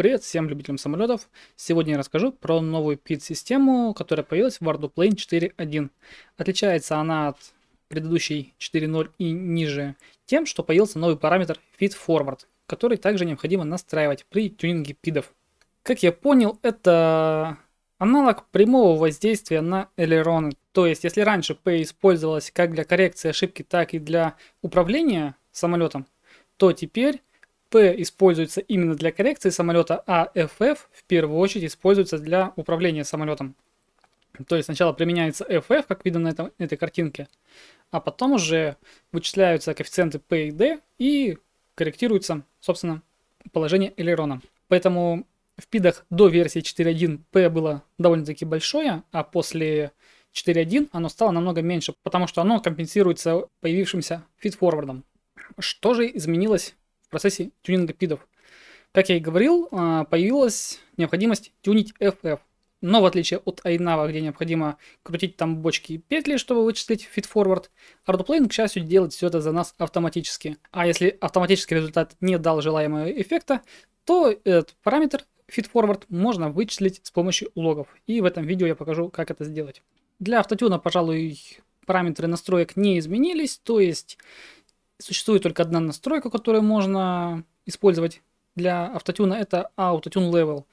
Привет всем любителям самолетов! Сегодня я расскажу про новую PID-систему, которая появилась в Wardo Plane 4.1. Отличается она от предыдущей 4.0 и ниже тем, что появился новый параметр Feed Forward, который также необходимо настраивать при тюнинге пидов. Как я понял, это аналог прямого воздействия на элероны. То есть, если раньше P использовалась как для коррекции ошибки, так и для управления самолетом, то теперь P используется именно для коррекции самолета, а FF в первую очередь используется для управления самолетом. То есть сначала применяется FF, как видно на этом, этой картинке, а потом уже вычисляются коэффициенты P и D и корректируется, собственно, положение элерона. Поэтому в пидах до версии 4.1 P было довольно-таки большое, а после 4.1 оно стало намного меньше, потому что оно компенсируется появившимся фитфорвардом. Что же изменилось процессе тюнинга пидов. Как я и говорил, а, появилась необходимость тюнить FF. Но в отличие от Айнава, где необходимо крутить там бочки и петли, чтобы вычислить фитфорвард, Ardplane, к счастью, делает все это за нас автоматически. А если автоматический результат не дал желаемого эффекта, то этот параметр форвард можно вычислить с помощью логов. И в этом видео я покажу, как это сделать. Для автотюна, пожалуй, параметры настроек не изменились, то есть существует только одна настройка, которую можно использовать для автотюна, это Autotune Level.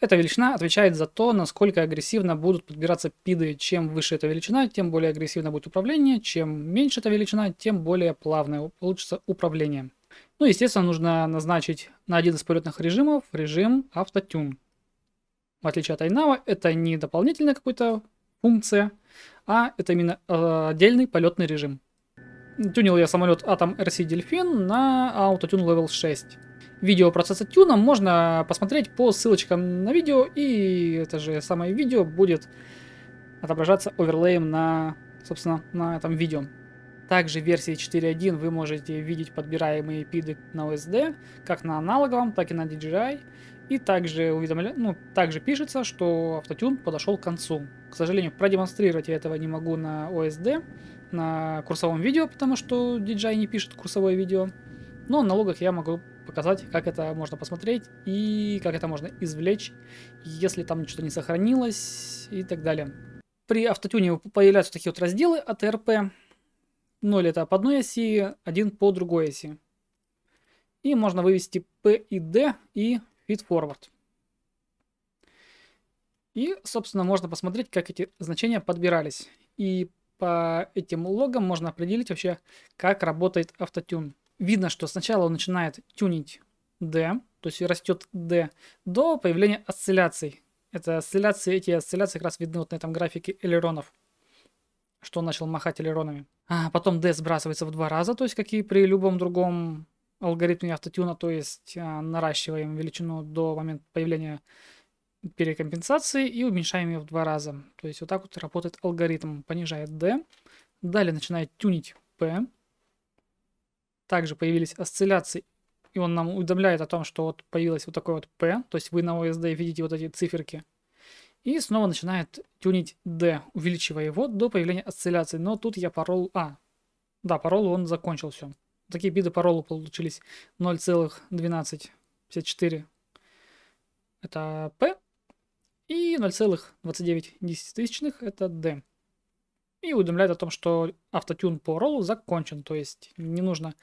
Эта величина отвечает за то, насколько агрессивно будут подбираться пиды. Чем выше эта величина, тем более агрессивно будет управление. Чем меньше эта величина, тем более плавное получится управление. Ну, естественно, нужно назначить на один из полетных режимов режим автотюн. В отличие от Айнава, это не дополнительная какая-то функция, а это именно э, отдельный полетный режим. Тюнил я самолет Atom RC Дельфин на Autotune Level 6. Видео процесса тюна можно посмотреть по ссылочкам на видео, и это же самое видео будет отображаться оверлеем на, собственно, на этом видео. Также в версии 4.1 вы можете видеть подбираемые пиды на OSD, как на аналоговом, так и на DJI. И также, уведомля... ну, также пишется, что автотюн подошел к концу. К сожалению, продемонстрировать я этого не могу на OSD, на курсовом видео, потому что DJI не пишет курсовое видео. Но на логах я могу показать, как это можно посмотреть и как это можно извлечь, если там что-то не сохранилось и так далее. При автотюне появляются такие вот разделы от РП. 0 это по одной оси, 1 по другой оси. И можно вывести P и D и Feed Forward. И, собственно, можно посмотреть, как эти значения подбирались. И по этим логам можно определить вообще, как работает автотюн. Видно, что сначала он начинает тюнить D, то есть растет D до появления осцилляций. Это осцилляции, эти осцилляции как раз видны вот на этом графике элеронов, что он начал махать элеронами. А потом D сбрасывается в два раза, то есть как и при любом другом алгоритме автотюна, то есть а, наращиваем величину до момента появления перекомпенсации и уменьшаем ее в два раза. То есть вот так вот работает алгоритм. Понижает D, далее начинает тюнить P. Также появились осцилляции, и он нам уведомляет о том, что вот появилось вот такое вот P, то есть вы на OSD видите вот эти циферки. И снова начинает тюнить D, увеличивая его до появления осцилляции. Но тут я парол... А, да, паролу он закончил все. Такие биты паролу получились 0,1254. Это P, и 0,29 это D. И уведомляет о том, что автотюн по роллу закончен, то есть не нужно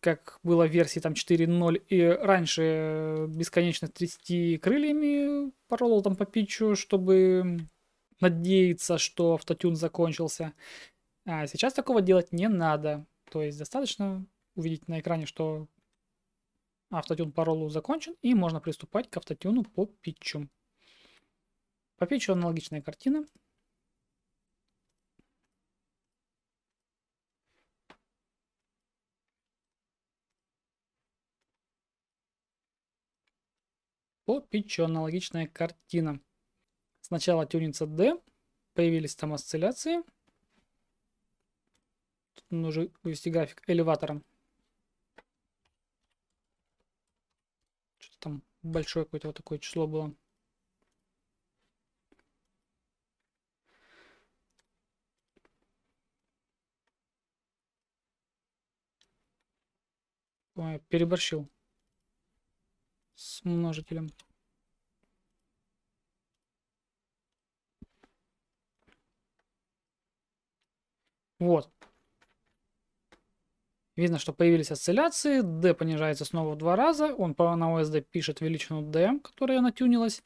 как было в версии там 4.0 и раньше бесконечно трясти крыльями по роллу там по питчу, чтобы надеяться, что автотюн закончился. А сейчас такого делать не надо. То есть достаточно увидеть на экране, что автотюн по роллу закончен, и можно приступать к автотюну по питчу. По печу аналогичная картина. По питчу аналогичная картина. Сначала тюнится D, появились там осцилляции. Тут нужно увести график элеватора. Что-то там большое какое-то вот такое число было. Ой, переборщил с множителем. Вот. Видно, что появились осцилляции. D понижается снова в два раза. Он по, на OSD пишет величину D, которая натюнилась.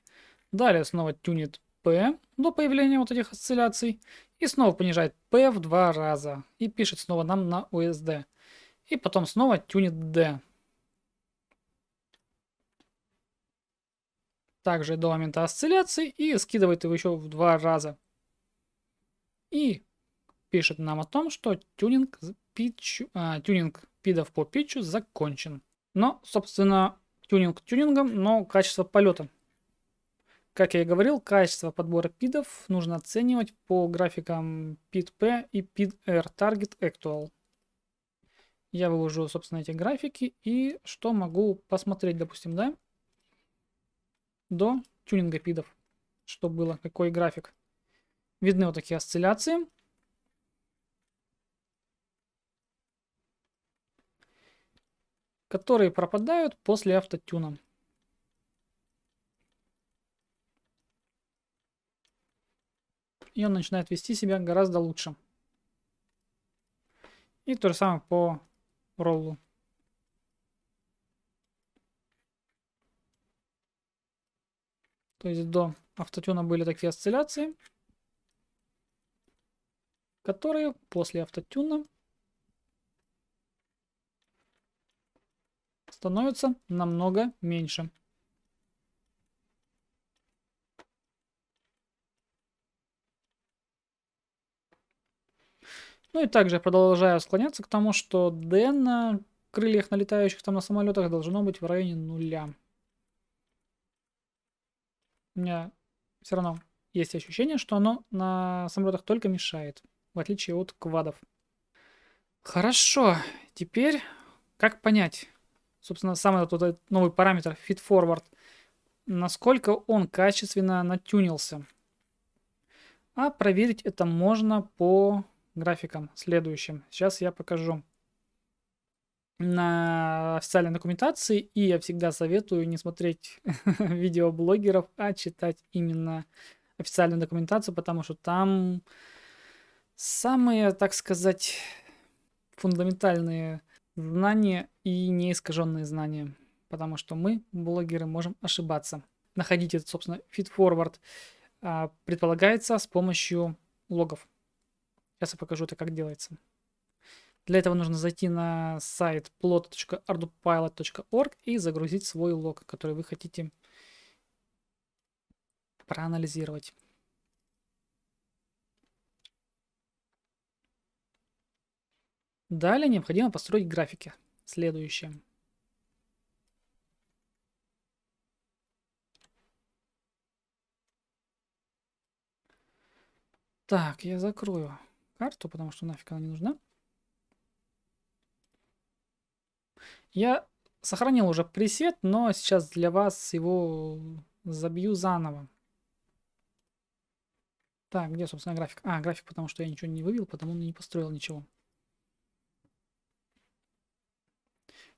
Далее снова тюнит P до появления вот этих осцилляций. И снова понижает P в два раза. И пишет снова нам на OSD. И потом снова тюнит D. Также до момента осцилляции и скидывает его еще в два раза. И пишет нам о том, что тюнинг, питч, а, тюнинг пидов по питчу закончен. Но, собственно, тюнинг тюнингом, но качество полета. Как я и говорил, качество подбора пидов нужно оценивать по графикам PID-P и PID-R Target Actual я выложу, собственно, эти графики и что могу посмотреть, допустим, да, до тюнинга пидов, что было, какой график. Видны вот такие осцилляции. которые пропадают после автотюна. И он начинает вести себя гораздо лучше. И то же самое по роллу То есть до автотюна были такие осцилляции, которые после автотюна становятся намного меньше. Ну и также я продолжаю склоняться к тому, что D на крыльях, налетающих там на самолетах, должно быть в районе нуля. У меня все равно есть ощущение, что оно на самолетах только мешает, в отличие от квадов. Хорошо, теперь как понять, собственно, самый вот новый параметр fit forward, насколько он качественно натюнился. А проверить это можно по графиком следующим. Сейчас я покажу на официальной документации, и я всегда советую не смотреть видеоблогеров, а читать именно официальную документацию, потому что там самые, так сказать, фундаментальные знания и неискаженные знания, потому что мы, блогеры, можем ошибаться. Находить этот, собственно, фит-форвард предполагается с помощью логов. Сейчас я покажу это, как делается. Для этого нужно зайти на сайт plot.ardupilot.org и загрузить свой лог, который вы хотите проанализировать. Далее необходимо построить графики. Следующее. Так, я закрою карту, потому что нафиг она не нужна. Я сохранил уже пресет, но сейчас для вас его забью заново. Так, где, собственно, график? А, график, потому что я ничего не вывел, потому что не построил ничего.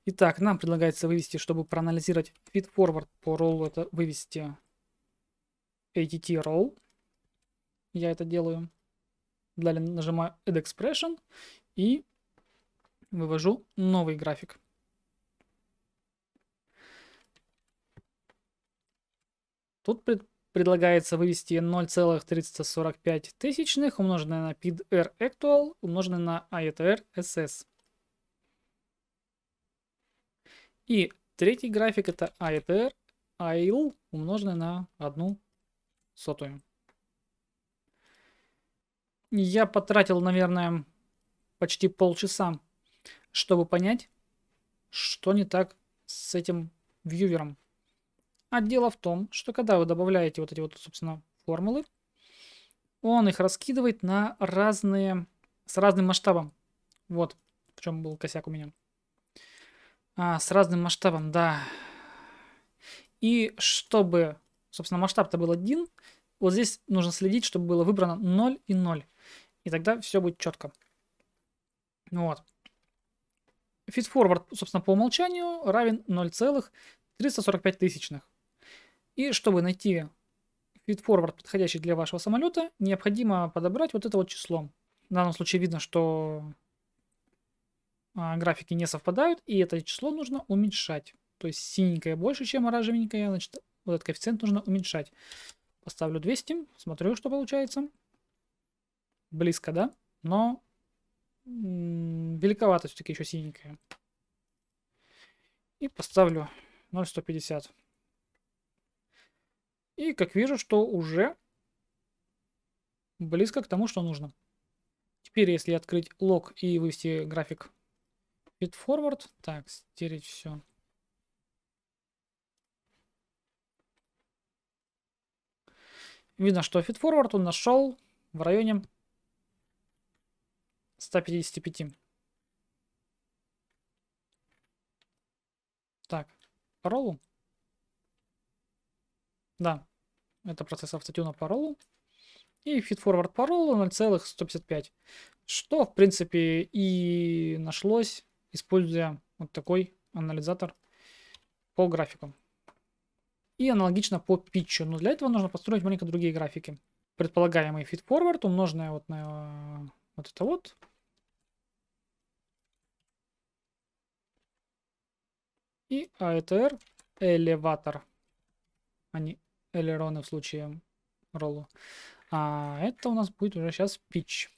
Итак, нам предлагается вывести, чтобы проанализировать feedforward по роллу, это вывести ATT roll. Я это делаю. Далее нажимаю Add Expression и вывожу новый график. Тут пред, предлагается вывести 0,345 тысячных, умноженное на PIDR Actual, умноженное на IETR а SS. И третий график это IETR а IL, умноженное на одну сотую. Я потратил, наверное, почти полчаса, чтобы понять, что не так с этим вьювером. А дело в том, что когда вы добавляете вот эти вот, собственно, формулы, он их раскидывает на разные, с разным масштабом. Вот в чем был косяк у меня. А, с разным масштабом, да. И чтобы, собственно, масштаб-то был один, вот здесь нужно следить, чтобы было выбрано 0 и 0. И тогда все будет четко. Ну вот. Fit forward, собственно, по умолчанию равен 0,345 тысячных. И чтобы найти fit forward, подходящий для вашего самолета, необходимо подобрать вот это вот число. В данном случае видно, что а, графики не совпадают, и это число нужно уменьшать. То есть синенькое больше, чем оранжевенькое, значит, вот этот коэффициент нужно уменьшать. Поставлю 200, смотрю, что получается близко, да? Но великовато все-таки еще синенькая. И поставлю 0,150. И как вижу, что уже близко к тому, что нужно. Теперь, если открыть лог и вывести график feed forward, так, стереть все. Видно, что feed forward он нашел в районе 155. Так, паролу. Да, это процесс автотюна паролу. И форвард паролу 0,155. Что, в принципе, и нашлось, используя вот такой анализатор по графикам. И аналогично по питчу. Но для этого нужно построить маленько другие графики. Предполагаемый форвард умноженное вот на э, вот это вот, И AETR элеватор. Они а элероны в случае роллу. А это у нас будет уже сейчас pitch.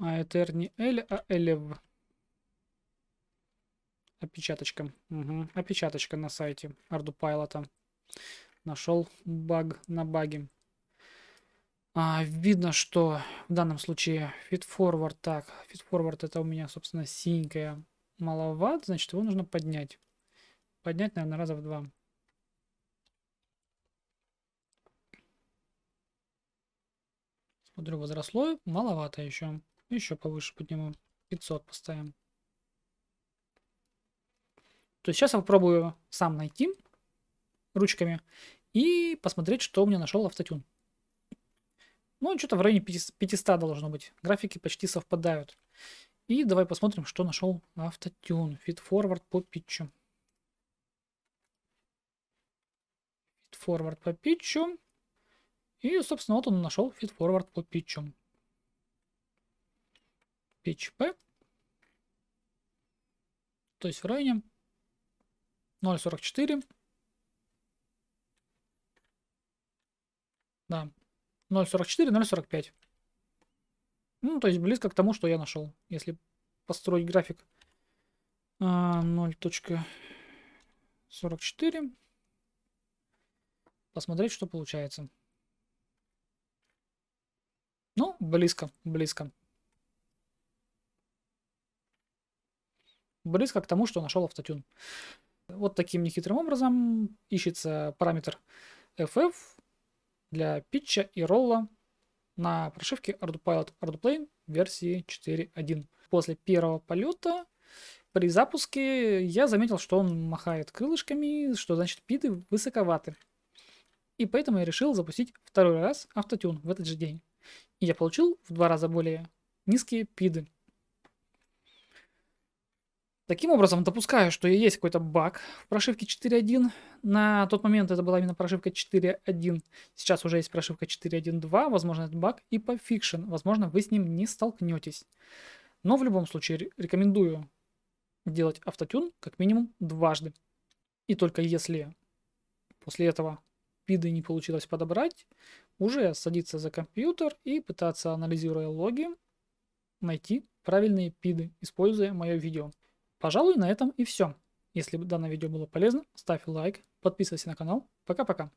AETR не L, а элев. Опечаточка. Угу. Опечаточка на сайте Ardu Pilot. Нашел баг на баге. А, видно, что в данном случае fit forward. Так, fit forward это у меня, собственно, синенькая маловат. Значит, его нужно поднять. Поднять, наверное, раза в два. Смотрю, возросло. Маловато еще. Еще повыше подниму. 500 поставим. То есть сейчас я попробую сам найти ручками и посмотреть, что у меня нашел автотюн. Ну, что-то в районе 500 должно быть. Графики почти совпадают. И давай посмотрим, что нашел автотюн. Фит форвард по питчу. форвард по питчу. И, собственно, вот он нашел фит форвард по питчу. Питч П. То есть в районе 0.44. Да. 0.44, 0.45. Ну, то есть близко к тому, что я нашел. Если построить график 0.44. А, Посмотреть, что получается. Ну, близко, близко. Близко к тому, что нашел автотюн. Вот таким нехитрым образом ищется параметр FF для питча и ролла на прошивке ArduPilot ArduPlane версии 4.1. После первого полета при запуске я заметил, что он махает крылышками, что значит пиды высоковаты. И поэтому я решил запустить второй раз автотюн в этот же день. И я получил в два раза более низкие пиды. Таким образом, допускаю, что есть какой-то баг в прошивке 4.1. На тот момент это была именно прошивка 4.1. Сейчас уже есть прошивка 4.1.2. Возможно, этот баг и по фикшн. Возможно, вы с ним не столкнетесь. Но в любом случае рекомендую делать автотюн как минимум дважды. И только если после этого спиды не получилось подобрать, уже садиться за компьютер и пытаться, анализируя логи, найти правильные пиды, используя мое видео. Пожалуй, на этом и все. Если данное видео было полезно, ставь лайк, подписывайся на канал. Пока-пока.